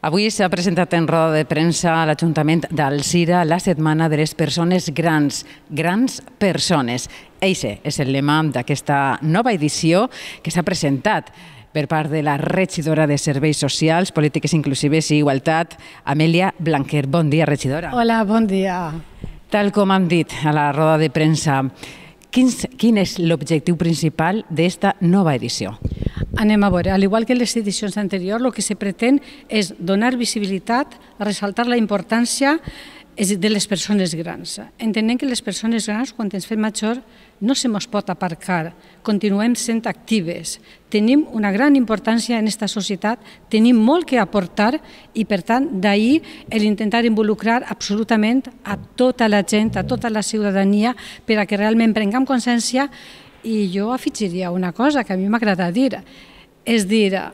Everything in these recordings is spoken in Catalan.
Avui s'ha presentat en roda de premsa a l'Ajuntament d'Alcira la setmana de les persones grans, grans persones. Eixe és el lema d'aquesta nova edició que s'ha presentat per part de la regidora de Serveis Socials, Polítiques Inclusives i Igualtat, Amèlia Blanquer. Bon dia, regidora. Hola, bon dia. Tal com hem dit a la roda de premsa, quin és l'objectiu principal d'esta nova edició? Anem a veure. Al igual que en les edicions anteriors, el que se pretén és donar visibilitat, ressaltar la importància de les persones grans. Entenem que les persones grans, quan ens fem major, no se mos pot aparcar, continuem sent actives. Tenim una gran importància en aquesta societat, tenim molt que aportar i, per tant, d'ahir l'intentar involucrar absolutament a tota la gent, a tota la ciutadania, per a que realment prenguem consciència i jo afegiria una cosa que a mi m'agrada dir. És dir, eh,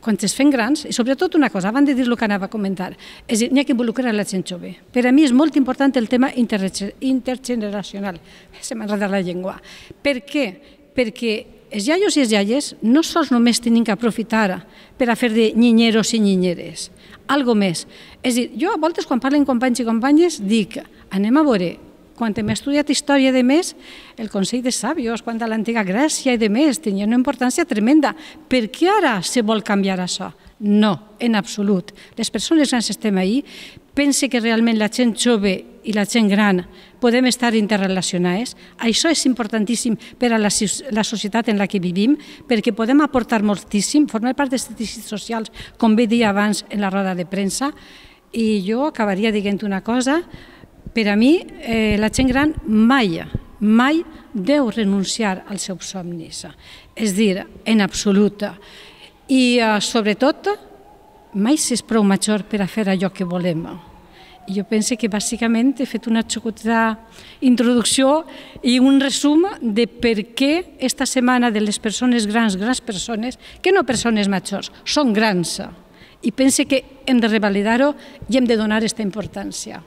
quan es fan grans, i sobretot una cosa, abans de dir lo que anava a comentar, és dir, n'hi ha que involucrar la gent jove. Per a mi és molt important el tema intergeneracional, se m'enreda la llengua. Per què? Perquè els iaios i les iaies no sols només tenen que aprofitar per a fer de niñeros i niñeres. algo més. És dir, jo a voltes quan parlen companys i companyes dic, anem a veure quan hem estudiat història de més, el Consell de Sàvios, quan de l'antiga Grècia i de més, tenia una importància tremenda. Per què ara se vol canviar això? No, en absolut. Les persones grans estem ahí. Pense que realment la gent jove i la gent gran podem estar interrelacionades. Això és importantíssim per a la, la societat en la que vivim, perquè podem aportar moltíssim, formar part dels teixits socials, com bé dir abans en la roda de premsa, i jo acabaria dient una cosa, per a mi, eh, la gent gran mai, mai deu renunciar als seus somnis. És dir, en absoluta. I eh, sobretot, mai s'és prou major per a fer allò que volem. I jo penso que bàsicament he fet una xocotada introducció i un resum de per què esta setmana de les persones grans, grans persones, que no persones majors, són grans. I pense que hem de revalidar-ho i hem de donar aquesta importància.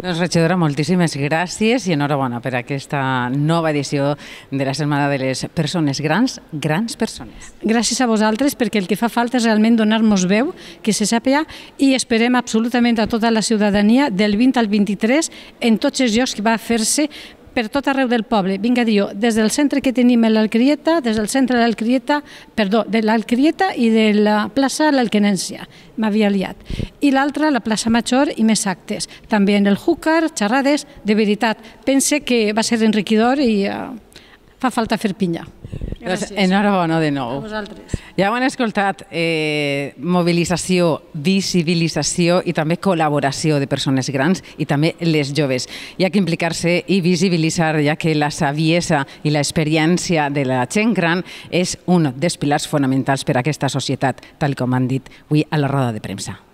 Doncs regidora, moltíssimes gràcies i enhorabona per aquesta nova edició de la Setmana de les Persones Grans, grans persones. Gràcies a vosaltres perquè el que fa falta és realment donar-nos veu, que se sàpiga i esperem absolutament a tota la ciutadania del 20 al 23 en tots els llocs que va fer-se per tot arreu del poble. Vinga, dir des del centre que tenim a l'Alcrieta, des del centre de l'Alcrieta, perdó, de l'Alcrieta i de la plaça l'Alquenència, m'havia liat. I l'altra, la plaça Major i més actes. També en el Júcar, xerrades, de veritat. Pense que va ser enriquidor i eh, fa falta fer pinya. Gràcies. Doncs enhorabona de nou. A vosaltres. Ja ho han escoltat, eh, mobilització, visibilització i també col·laboració de persones grans i també les joves. Hi ha que implicar-se i visibilitzar, ja que la saviesa i l'experiència de la gent gran és un dels pilars fonamentals per a aquesta societat, tal com han dit avui a la roda de premsa.